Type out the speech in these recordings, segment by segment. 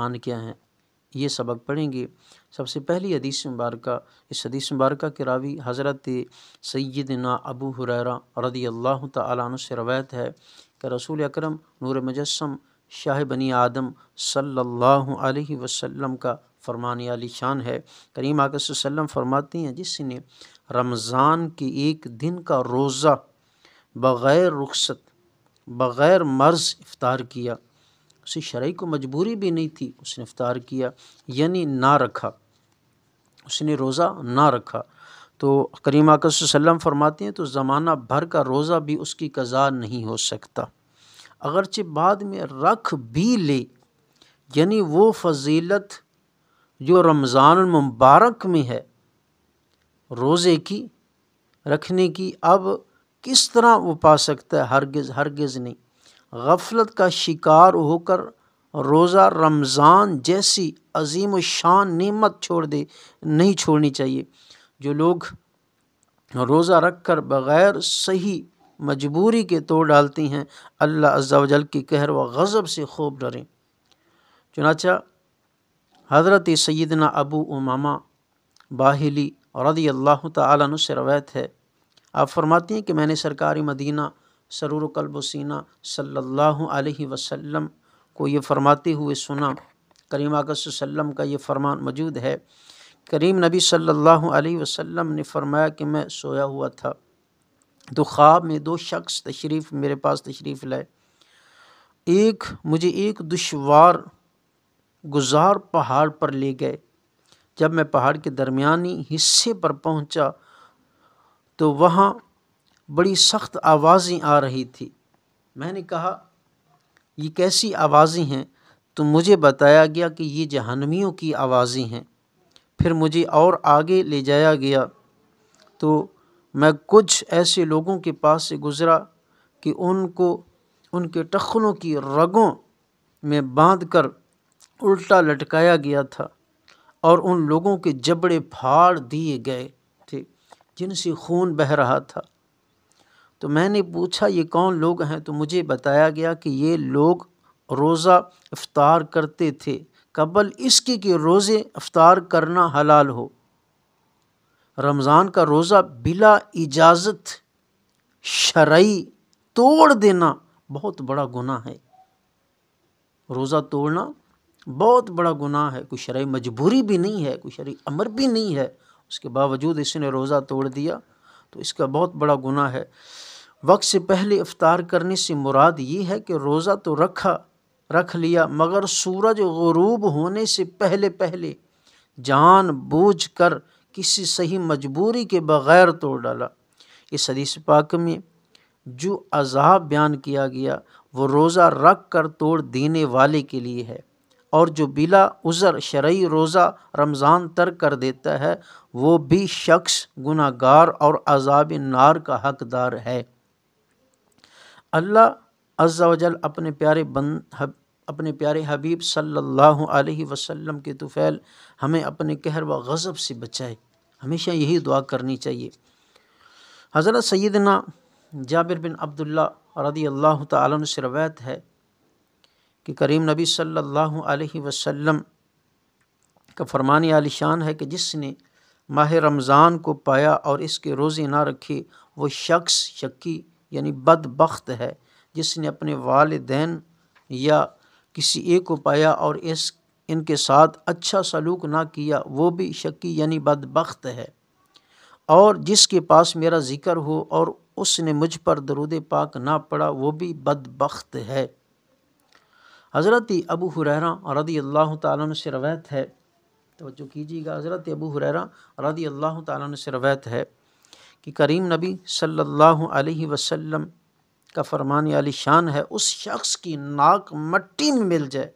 नुकसान क्या हैं ये सबक पढ़ेंगे सबसे पहली हदीस मुबारक इस हदीस मुबारक के रावी हज़रत सैदना अबू हुररा रदी अल्लाह तु से रवायत है कि रसूल अकरम नूर मजस्म शाह बनी आदम सल्ला वसम का फरमान आली शान है करीम आकसम फरमाती हैं जिसने रमज़ान के एक दिन का रोज़ा बग़ैर रुखसत बग़ैर मर्ज़ इफ़ार किया उसे शरय को मजबूरी भी नहीं थी उसने इफ़ार किया यानी ना रखा उसने रोज़ा ना रखा तो करीम आकसम फरमाते हैं तो ज़माना भर का रोज़ा भी उसकी कज़ा नहीं हो सकता अगरचे बाद में रख भी ले यानी वो फजीलत जो रमज़ान मुबारक में है रोज़े की रखने की अब किस तरह वो पा सकता है हरगज़ हरगज़ नहीं गफलत का शिकार होकर रोज़ा रमज़ान जैसी अजीम शान नेमत छोड़ दे नहीं छोड़नी चाहिए जो लोग रोज़ा रख कर बग़ैर सही मजबूरी के तोड़ डालती हैं अल्लाह जल की कहर व गज़ब से खूब डरें चुनाचा हज़रत सैदना अबू उमामा बाहिली रदी अल्लाह तु से रवायत है आप फरमाती हैं कि मैंने सरकारी मदीना सरूर सीना सल्लल्लाहु अलैहि वसल्लम को ये फरमाते हुए सुना करीम आकसम का ये फरमान मौजूद है करीम नबी सल्लल्लाहु अलैहि वसल्लम ने फरमाया कि मैं सोया हुआ था तो ख्वाब में दो शख्स तशरीफ़ मेरे पास तशरीफ़ लाए एक मुझे एक दुशवार गुजार पहाड़ पर ले गए जब मैं पहाड़ के दरमियानी हिस्से पर पहुंचा तो वहाँ बड़ी सख्त आवाज़ें आ रही थी मैंने कहा ये कैसी आवाज़ें हैं तो मुझे बताया गया कि ये जहनमियों की आवाज़ें हैं फिर मुझे और आगे ले जाया गया तो मैं कुछ ऐसे लोगों के पास से गुज़रा कि उनको उनके टखनों की रगों में बांध कर उल्टा लटकाया गया था और उन लोगों के जबड़े फाड़ दिए गए थे जिनसे खून बह रहा था तो मैंने पूछा ये कौन लोग हैं तो मुझे बताया गया कि ये लोग रोज़ा इफ़ार करते थे कबल इसके कि रोज़े अफ्तार करना हलाल हो रमज़ान का रोज़ा बिला इजाज़त शरई तोड़ देना बहुत बड़ा गुनाह है रोज़ा तोड़ना बहुत बड़ा गुनाह है कोई शरा मजबूरी भी नहीं है कोई शरा अमर भी नहीं है उसके बावजूद इसने रोज़ा तोड़ दिया तो इसका बहुत बड़ा गुना है वक्त से पहले इफ़ार करने से मुराद ये है कि रोज़ा तो रखा रख लिया मगर सूरज गरूब होने से पहले पहले जान बूझ कर किसी सही मजबूरी के बग़ैर तोड़ डाला इस हदीस पाक में जो अजाब बयान किया गया वो रोज़ा रख कर तोड़ देने वाले के लिए है और जो बिला उज़र शरय रोज़ा रमज़ान तर कर देता है वो भी शख्स गुनागार और अजाब नार का हकदार है अल्लाह वजल अपने प्यारे बंद हब, अपने प्यारे हबीब सल्लल्लाहु अलैहि वसल्लम के तुफ़ैल हमें अपने कहर व गज़ब से बचाए हमेशा यही दुआ करनी चाहिए हज़रत सैदना जाबिर बिन अब्दुल्ला रदी अल्लाह तन है कि करीम नबी सल्लल्लाहु अलैहि वसल्लम का फरमान आलिशान है कि जिसने माह रमज़ान को पाया और इसके रोज़े ना रखे वो शख्स शक्की यानी बदबख्त है जिसने अपने वालदेन या किसी एक को पाया और इस इनके साथ अच्छा सलूक ना किया वो भी शक्की यानी बदबख्त है और जिसके पास मेरा ज़िक्र हो और उसने मुझ पर दरूद पाक ना पड़ा वो भी बदबख्त है हज़रत अबू हुररा रदी अल्लाह तन से है तोज्जो कीजिएगा हज़रत अबू हुररा रदी अल्लाह तन से है कि करीम नबी सल्लल्लाहु अलैहि वसल्लम का फरमान अली शान है उस शख्स की नाक मट्टी में मिल जाए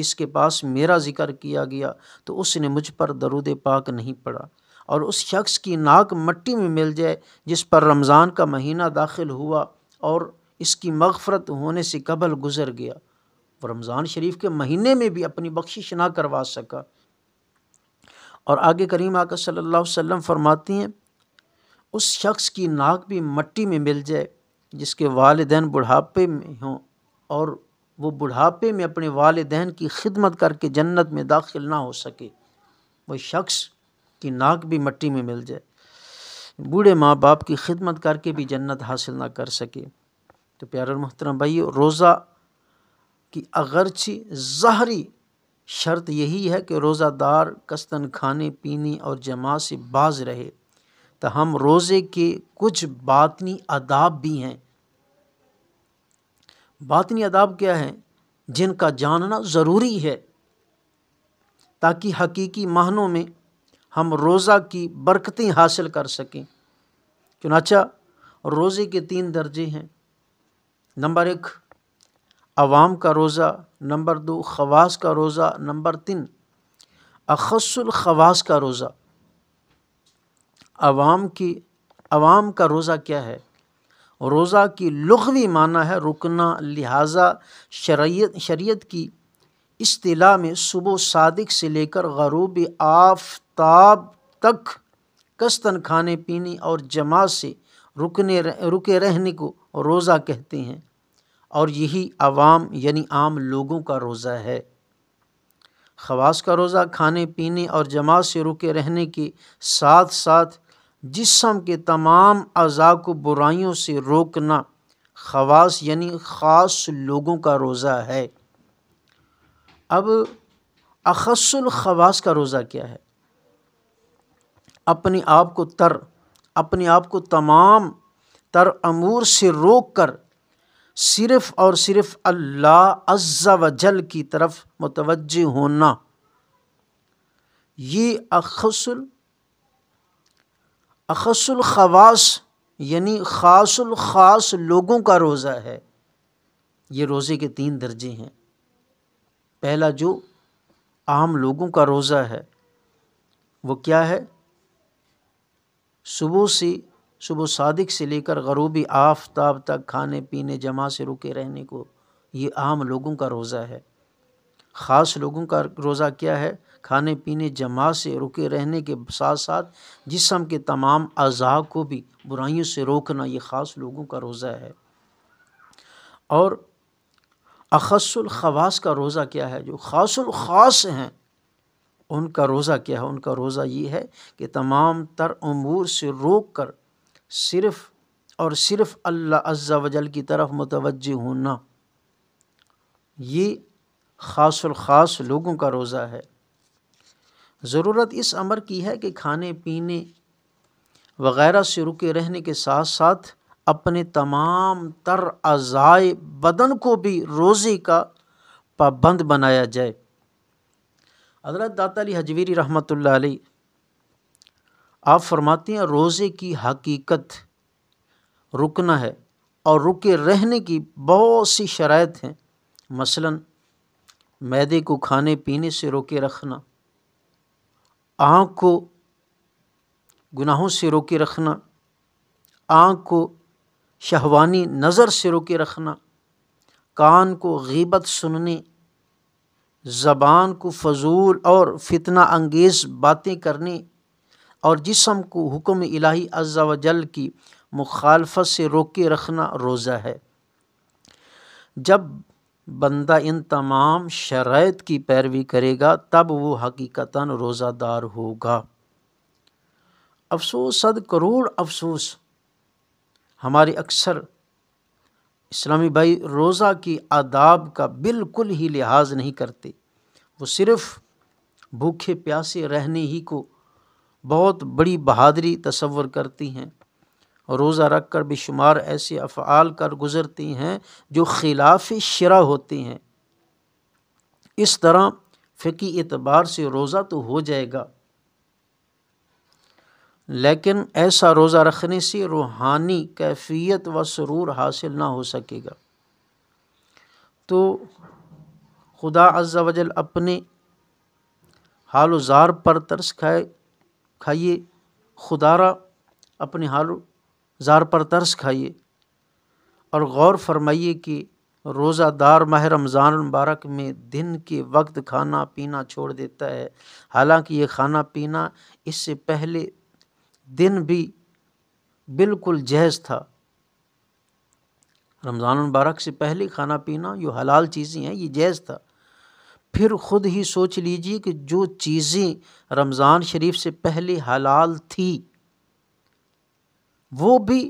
जिसके पास मेरा ज़िक्र किया गया तो उसने मुझ पर दरूद पाक नहीं पड़ा और उस शख्स की नाक मट्टी में मिल जाए जिस पर रमज़ान का महीना दाखिल हुआ और इसकी मगफरत होने से कबल गुज़र गया वो रमज़ान शरीफ के महीने में भी अपनी बख्शिश ना करवा सका और आगे करीम आकर सल्लल्लाहु अलैहि वसल्लम फरमाती हैं उस शख्स की नाक भी मट्टी में मिल जाए जिसके वालदेन बुढ़ापे में हों और वो बुढ़ापे में अपने वालदेन की खिदमत करके जन्नत में दाखिल ना हो सके वो शख्स की नाक भी मट्टी में मिल जाए बूढ़े माँ बाप की खिदमत करके भी जन्नत हासिल ना कर सके तो प्यार मोहतरम भाई रोज़ा कि अगरची जहरी शर्त यही है कि रोज़ादार कस्तन खाने पीने और जमा से बाज रहे तो हम रोज़े के कुछ बातनी आदाब भी हैं बातनी आदाब क्या हैं जिनका जानना ज़रूरी है ताकि हकीकी माहनों में हम रोज़ा की बरकतें हासिल कर सकें चुनाचा रोज़े के तीन दर्जे हैं नंबर एक अवाम का रोज़ा नंबर दो खवास का रोज़ा नंबर तीन ख़वास का रोज़ा आवाम की आवाम का रोज़ा क्या है रोज़ा की लघवी माना है रुकना लिहाजा शरीयत शरीयत की असलाह में सुबह सादिक से लेकर गरूब आफताब तक कस्तन खाने पीने और जमा से रुकने रुके रहने को रोज़ा कहते हैं और यही आवाम यानी आम लोगों का रोज़ा है खवास का रोज़ा खाने पीने और जमात से रुके रहने के साथ साथ जिसम के तमाम अज़ा को बुराइयों से रोकना खवास यानी ख़ास लोगों का रोज़ा है अब अखसल खवास का रोज़ा क्या है अपने आप को तर अपने आप को तमाम तर अमूर से रोक कर सिर्फ़ और सिर्फ़ अल्लाह अज्जा वजल की तरफ मुतवज होना ये अखसल अखसल खवास यानी खासुल ख़ास लोगों का रोज़ा है ये रोज़े के तीन दर्जे हैं पहला जो आम लोगों का रोज़ा है वो क्या है सुबह से सुबह सादिक से लेकर गरूबी आफताब तक खाने पीने जमा से रुके रहने को ये आम लोगों का रोज़ा है ख़ास लोगों का रोज़ा क्या है खाने पीने जमा से रुके रहने के साथ साथ जिसम के तमाम अज़ा को भी बुराइयों से रोकना ये ख़ास लोगों का रोज़ा है और अखसल खवास का रोज़ा क्या है जो खासुल ख़ास हैं उनका रोज़ा क्या है उनका रोज़ा ये है कि तमाम तर अमूर से रोक कर सिर्फ़ और सिर्फ़ अल्लाह अज्जा वजल की तरफ मुतवज होना ये ख़ास ख़ास लोगों का रोज़ा है ज़रूरत इस अमर की है कि खाने पीने वगैरह से रुके रहने के साथ साथ अपने तमाम तर अज़ाए बदन को भी रोज़े का पाबंद बनाया जाए हजरत दाता अली हजवीरी रहमत आप फरमाते हैं रोज़े की हकीकत रुकना है और रुके रहने की बहुत सी शरात हैं मसलन मैदे को खाने पीने से रोके रखना आँख को गुनाहों से रोके रखना आँख को शहवानी नज़र से रोके रखना कान को गीबत सुनने ज़बान को फजूल और फितना अंगेज़ बातें करने और जिसम को हुक्म इलाही अज्जा जल की मुखालफत से रोके रखना रोज़ा है जब बंदा इन तमाम शरात की पैरवी करेगा तब वो हकीकता रोज़ादार होगा अफसोस सद करोड़ अफसोस हमारे अक्सर इस्लामी भाई रोज़ा की आदाब का बिल्कुल ही लिहाज नहीं करते वो सिर्फ़ भूखे प्यासे रहने ही को बहुत बड़ी बहादरी तसवर करती हैं और रोज़ा रख कर बेशुमार ऐसे अफ़ाल कर गुज़रती हैं जो खिलाफ शरा होती हैं इस तरह फ़िकी एतबार से रोज़ा तो हो जाएगा लेकिन ऐसा रोज़ा रखने से रूहानी कैफियत व सरूर हासिल ना हो सकेगा तो खुदा अज्जा वजल अपने हाल उजार पर तरस खाए खाइए खुदारा अपने हाल ज़ार पर तरस खाइए और गौर फरमाइए कि रोज़ादार माह रमज़ान मुबारक में दिन के वक्त खाना पीना छोड़ देता है हालांकि ये खाना पीना इससे पहले दिन भी बिल्कुल जहज था रमज़ान मुबारक से पहले खाना पीना जो हलाल चीज़ें हैं ये जहज था फिर ख़ुद ही सोच लीजिए कि जो चीज़ें रमज़ान शरीफ से पहले हलाल थी वो भी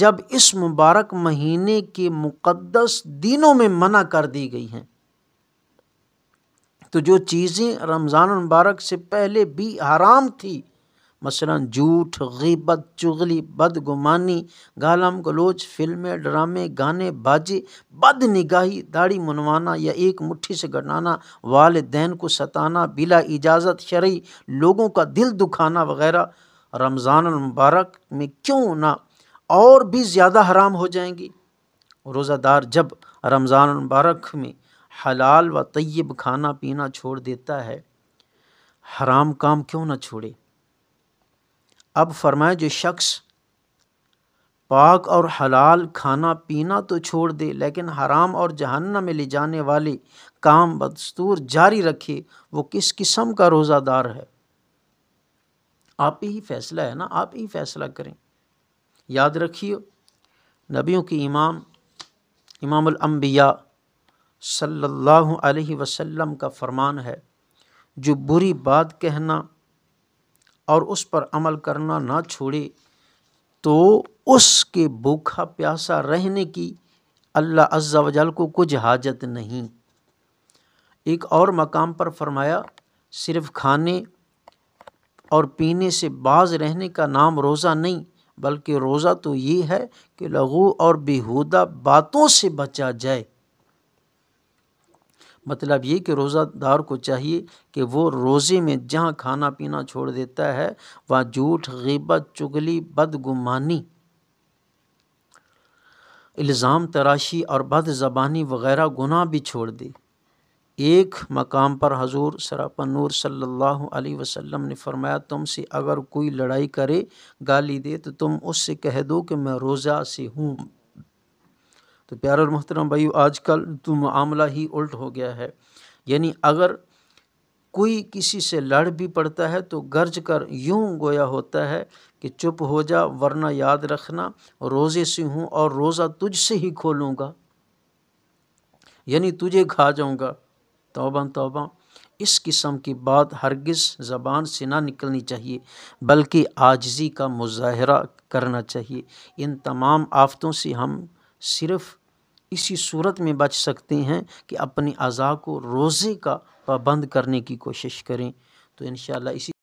जब इस मुबारक महीने के मुक़दस दिनों में मना कर दी गई हैं तो जो चीज़ें रमज़ान मुबारक से पहले भी हराम थी मसला झूठ गीबत चुगली बदगुमानी गालम गलोच फिल्में ड्रामे गाने बाजे बद निगाही दाढ़ी मनवाना या एक मुट्ठी से गटाना वालदेन को सताना बिला इजाज़त शरी लोगों का दिल दुखाना वगैरह रमज़ान मुबारक में क्यों ना और भी ज़्यादा हराम हो जाएंगी रोज़ादार जब रमज़ान मुबारक में हलाल व तय्यब खाना पीना छोड़ देता है हराम काम क्यों ना छोड़े अब फरमाए जो शख्स पाक और हलाल खाना पीना तो छोड़ दे लेकिन हराम और जहन्ना में ले जाने वाले काम बदस्तूर जारी रखे वो किस किस्म का रोज़ादार है आप ही फैसला है ना आप ही फैसला करें याद रखिए नबियों के इमाम इमामबिया सल्लल्लाहु अलैहि वसल्लम का फरमान है जो बुरी बात कहना और उस पर अमल करना ना छोड़े तो उसके भूखा प्यासा रहने की अल्लाह अज्जा वजल को कुछ हाजत नहीं एक और मकाम पर फरमाया सिर्फ खाने और पीने से बाज रहने का नाम रोज़ा नहीं बल्कि रोज़ा तो ये है कि लघु और बेहूदा बातों से बचा जाए मतलब ये कि रोज़ादार को चाहिए कि वो रोज़े में जहाँ खाना पीना छोड़ देता है वह झूठ गीबत चुगली बदगुमानी इल्ज़ाम तराशी और बद ज़बानी वगैरह गुनाह भी छोड़ दे एक मकाम पर हजूर सरापन नूर सल्लल्लाहु अलैहि वसल्लम ने फरमाया तुमसे अगर कोई लड़ाई करे गाली दे तो तुम उससे कह दो कि मैं रोज़ा से हूँ तो प्यार और मोहतरम भाई आजकल तो मामला ही उल्ट हो गया है यानी अगर कोई किसी से लड़ भी पड़ता है तो गर्ज कर यूं गोया होता है कि चुप हो जा वरना याद रखना रोज़े से हूँ और रोज़ा तुझसे ही खोलूँगा यानी तुझे खा जाऊँगा तोबा तोबा इस किस्म की बात हरगिज़ ज़बान से ना निकलनी चाहिए बल्कि आजजी का मुजाहरा करना चाहिए इन तमाम आफ़तों से हम सिर्फ इसी सूरत में बच सकते हैं कि अपने अज़ा को रोज़े का पाबंद करने की कोशिश करें तो इन इसी